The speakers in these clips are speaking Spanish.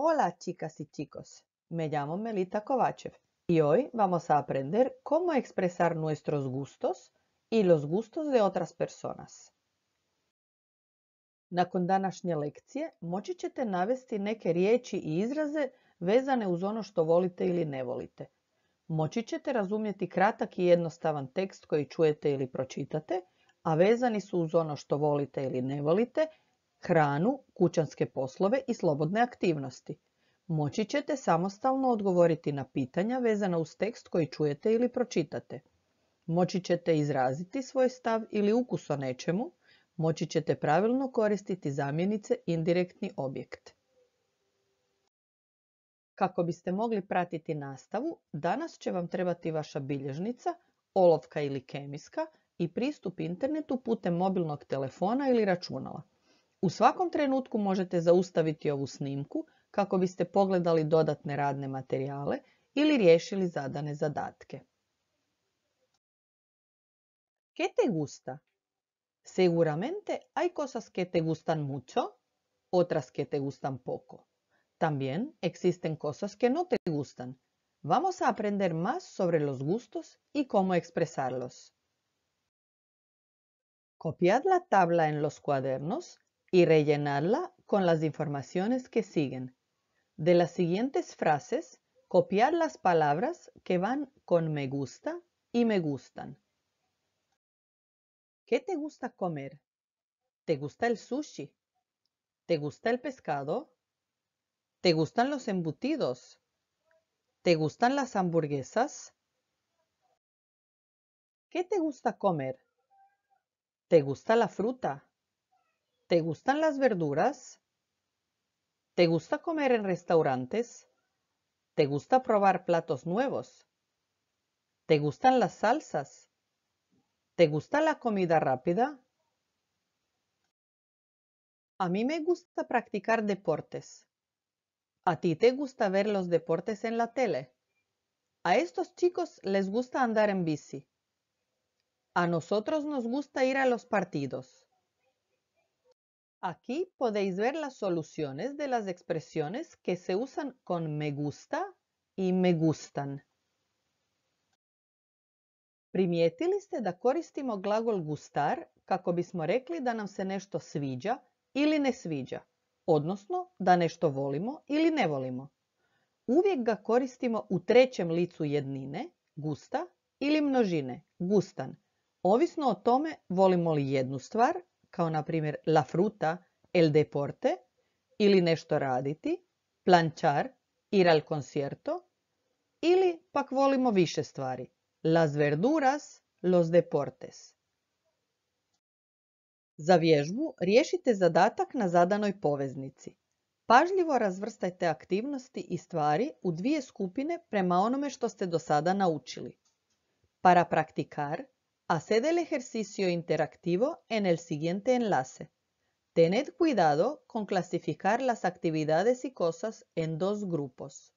Hola chicas y chicos, me llamo Melita Kovachev y hoy vamos a aprender cómo expresar nuestros gustos y los gustos de otras personas. Nakon današnje lekcije moći ćete navesti neke riječi i izraze vezane uz ono što volite ili ne volite. Moći ćete razumjeti kratak i jednostavan tekst koji čujete ili pročitate, a vezani su uz ono što volite ili ne volite hranu, kućanske poslove i slobodne aktivnosti. Moći ćete samostalno odgovoriti na pitanja vezana uz tekst koji čujete ili pročitate. Moći ćete izraziti svoj stav ili ukus o nečemu, moći ćete pravilno koristiti zamjenice indirektni objekt. Kako biste mogli pratiti nastavu, danas će vam trebati vaša bilježnica, olovka ili kemijska i pristup internetu putem mobilnog telefona ili računala. U svakom trenutku možete zaustaviti ovu snimku kako biste pogledali dodatne radne materijale ili riješili zadane zadatke. ¿Qué te gusta? Seguramente hay cosas que te gustan mucho, otras que te gustan poco. También existen cosas que no te gustan. Vamos a aprender más sobre los gustos y cómo expresarlos. Copiad la tabla en los cuadernos y rellenarla con las informaciones que siguen. De las siguientes frases, copiar las palabras que van con me gusta y me gustan. ¿Qué te gusta comer? ¿Te gusta el sushi? ¿Te gusta el pescado? ¿Te gustan los embutidos? ¿Te gustan las hamburguesas? ¿Qué te gusta comer? ¿Te gusta la fruta? ¿Te gustan las verduras? ¿Te gusta comer en restaurantes? ¿Te gusta probar platos nuevos? ¿Te gustan las salsas? ¿Te gusta la comida rápida? A mí me gusta practicar deportes. ¿A ti te gusta ver los deportes en la tele? A estos chicos les gusta andar en bici. A nosotros nos gusta ir a los partidos. Aquí podéis ver las soluciones de las expresiones que se usan con me gusta i me gustan. Primijetili ste da koristimo glagol gustar kako bismo rekli da nam se nešto sviđa ili ne sviđa, odnosno da nešto volimo ili ne volimo. Uvijek ga koristimo u trećem licu jednine, gusta, ili množine, gustan, ovisno o tome volimo li jednu stvar kao na primjer la fruta, el deporte ili nešto raditi, plančar, ir al concierto ili pak volimo više stvari, las verduras, los deportes. Za vježbu riješite zadatak na zadanoj poveznici. Pažljivo razvrstajte aktivnosti i stvari u dvije skupine prema onome što ste do sada naučili. Parapraktikar Haced el ejercicio interactivo en el siguiente enlace. Tened cuidado con clasificar las actividades y cosas en dos grupos.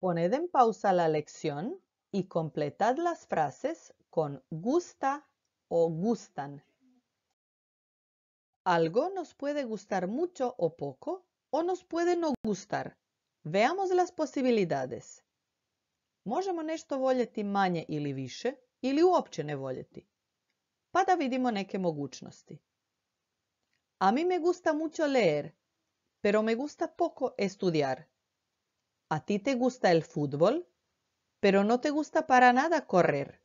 Poned en pausa la lección y completad las frases con gusta o gustan. Algo nos puede gustar mucho o poco o nos puede no gustar. Veamos las posibilidades. Možemo nešto A mí me gusta mucho leer, pero me gusta poco estudiar. A ti te gusta el fútbol, pero no te gusta para nada correr.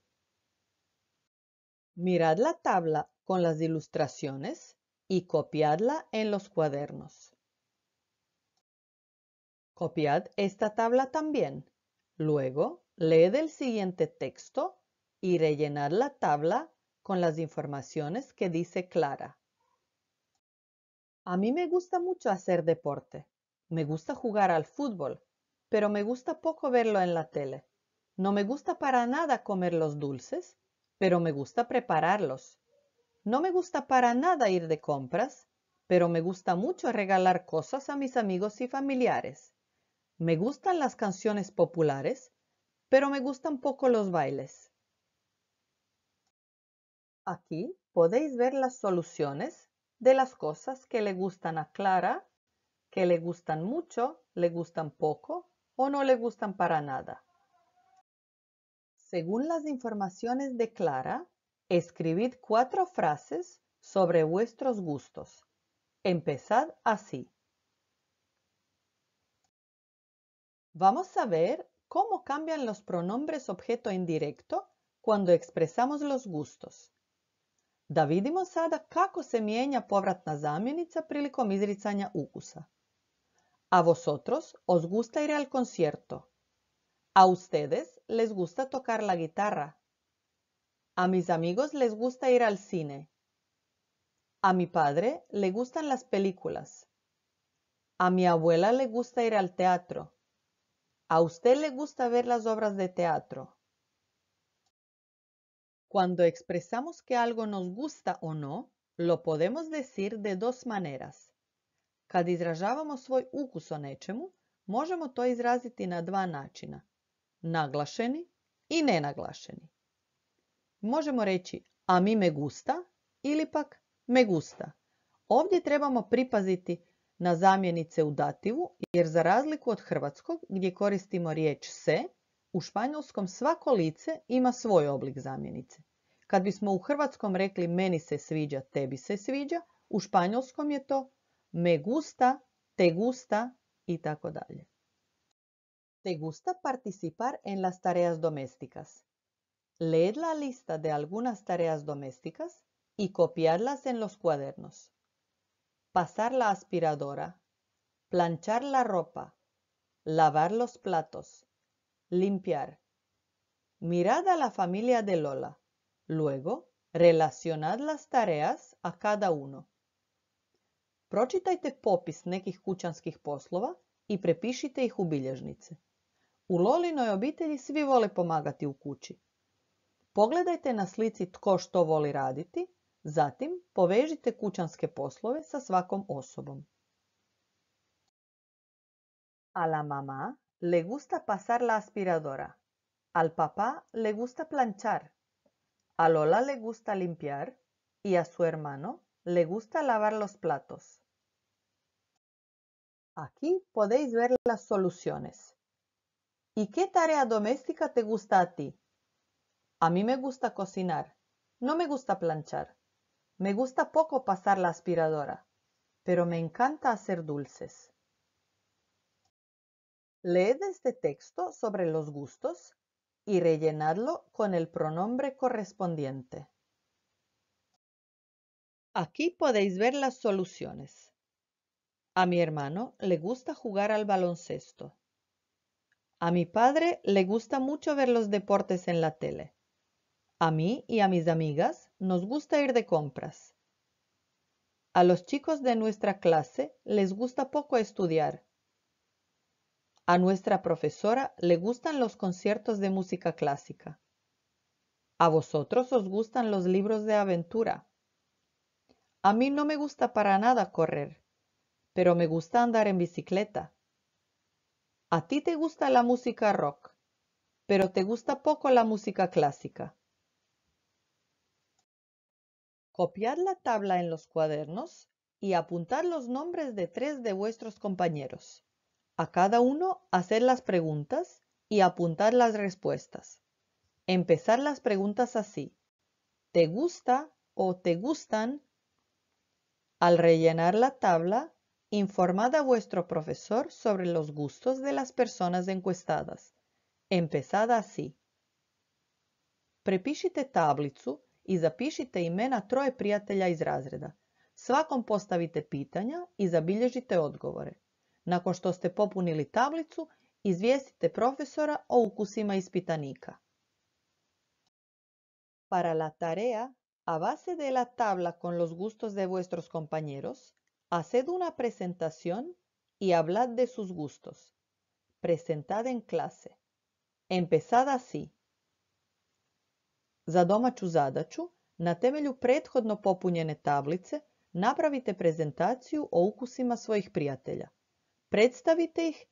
Mirad la tabla con las ilustraciones y copiadla en los cuadernos. Copiad esta tabla también. Luego, leed el siguiente texto y rellenar la tabla con las informaciones que dice Clara. A mí me gusta mucho hacer deporte. Me gusta jugar al fútbol, pero me gusta poco verlo en la tele. No me gusta para nada comer los dulces, pero me gusta prepararlos. No me gusta para nada ir de compras, pero me gusta mucho regalar cosas a mis amigos y familiares. Me gustan las canciones populares, pero me gustan poco los bailes. Aquí podéis ver las soluciones de las cosas que le gustan a Clara, que le gustan mucho, le gustan poco o no le gustan para nada. Según las informaciones de Clara, escribid cuatro frases sobre vuestros gustos. Empezad así. Vamos a ver cómo cambian los pronombres objeto indirecto cuando expresamos los gustos. David vidimo sada kako se povratna zamjenica prilikom izricanja A vosotros os gusta ir al concierto. A ustedes les gusta tocar la guitarra. A mis amigos les gusta ir al cine. A mi padre le gustan las películas. A mi abuela le gusta ir al teatro. ¿A usted le gusta ver las obras de teatro? Cuando expresamos que algo nos gusta o no, lo podemos decir de dos maneras. Kad izražavamo svoj ukus o nečemu, možemo to izraziti na dva načina. Naglašeni i nenaglašeni. Možemo reći a mi me gusta ili pak me gusta. Ovdje trebamo pripaziti na zamjenice u dativu jer za razliku od hrvatskog gdje koristimo riječ se, u španjolskom svako lice ima svoj oblik zamjenice. Kad bismo u hrvatskom rekli meni se sviđa, tebi se sviđa, u španjolskom je to me gusta, te gusta i tako dalje. ¿Te gusta participar en las tareas domesticas. Leed la lista de algunas tareas domésticas y copiarlas en los cuadernos pasar la aspiradora, planchar la ropa, lavar los platos, limpiar. Mirad a la familia de Lola. Luego, relacionad las tareas a cada uno. Pročitajte popis nekih kućanskih poslova i prepišite ih u bilježnice. U Lolinoj obitelji svi vole pomagati u kući. Pogledajte na slici tko što voli raditi Zatim, povežite kućanske poslove sa svakom osobom. A la mamá le gusta pasar la aspiradora. Al papá le gusta planchar. A Lola le gusta limpiar y a su hermano le gusta lavar los platos. Aquí podéis ver las soluciones. ¿Y qué tarea doméstica te gusta a ti? A mí me gusta cocinar. No me gusta planchar. Me gusta poco pasar la aspiradora, pero me encanta hacer dulces. Leed este texto sobre los gustos y rellenadlo con el pronombre correspondiente. Aquí podéis ver las soluciones. A mi hermano le gusta jugar al baloncesto. A mi padre le gusta mucho ver los deportes en la tele. A mí y a mis amigas nos gusta ir de compras. A los chicos de nuestra clase les gusta poco estudiar. A nuestra profesora le gustan los conciertos de música clásica. A vosotros os gustan los libros de aventura. A mí no me gusta para nada correr, pero me gusta andar en bicicleta. A ti te gusta la música rock, pero te gusta poco la música clásica. Copiar la tabla en los cuadernos y apuntar los nombres de tres de vuestros compañeros. A cada uno hacer las preguntas y apuntar las respuestas. Empezar las preguntas así. ¿Te gusta o te gustan? Al rellenar la tabla, informad a vuestro profesor sobre los gustos de las personas encuestadas. Empezad así. Prepíchite tablicu i zapišite imena troje prijatelja iz razreda. Svakom postavite pitanja i zabilježite odgovore. Nakon što ste popunili tablicu, izvijestite profesora o ukusima ispitanika. Para la tarea, a base de la tabla con los gustos de vuestros compañeros, haced una presentación y hablad de sus gustos. Presentad en clase. Empezad así. Za domaću zadaću, na temelju prethodno popunjene tablice, napravite prezentaciju o ukusima svojih prijatelja. Predstavite ih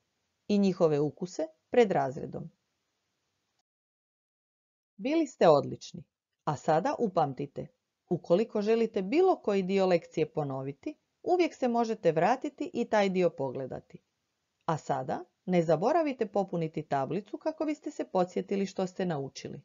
i njihove ukuse pred razredom. Bili ste odlični, a sada upamtite. Ukoliko želite bilo koji dio lekcije ponoviti, uvijek se možete vratiti i taj dio pogledati. A sada ne zaboravite popuniti tablicu kako biste se podsjetili što ste naučili.